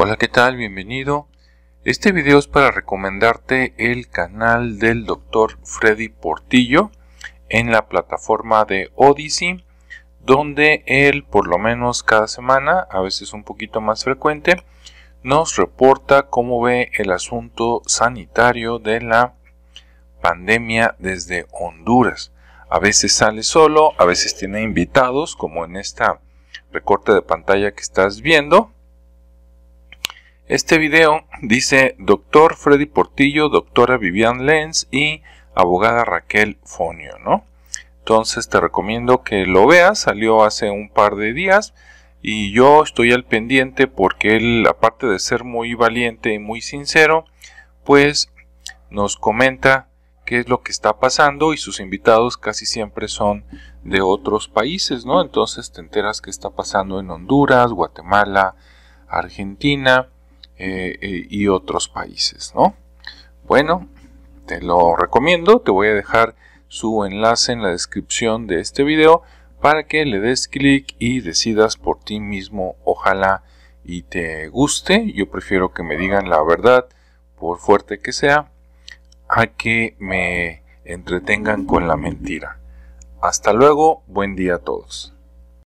Hola, ¿qué tal? Bienvenido. Este video es para recomendarte el canal del doctor Freddy Portillo en la plataforma de Odyssey, donde él por lo menos cada semana, a veces un poquito más frecuente, nos reporta cómo ve el asunto sanitario de la pandemia desde Honduras. A veces sale solo, a veces tiene invitados, como en esta recorte de pantalla que estás viendo este video dice doctor Freddy Portillo, doctora Vivian Lenz y abogada Raquel Fonio, ¿no? Entonces te recomiendo que lo veas, salió hace un par de días y yo estoy al pendiente porque él, aparte de ser muy valiente y muy sincero, pues nos comenta qué es lo que está pasando y sus invitados casi siempre son de otros países, ¿no? Entonces te enteras qué está pasando en Honduras, Guatemala, Argentina eh, eh, y otros países, ¿no? Bueno, te lo recomiendo, te voy a dejar su enlace en la descripción de este video para que le des clic y decidas por ti mismo, ojalá y te guste. Yo prefiero que me digan la verdad, por fuerte que sea, a que me entretengan con la mentira. Hasta luego, buen día a todos.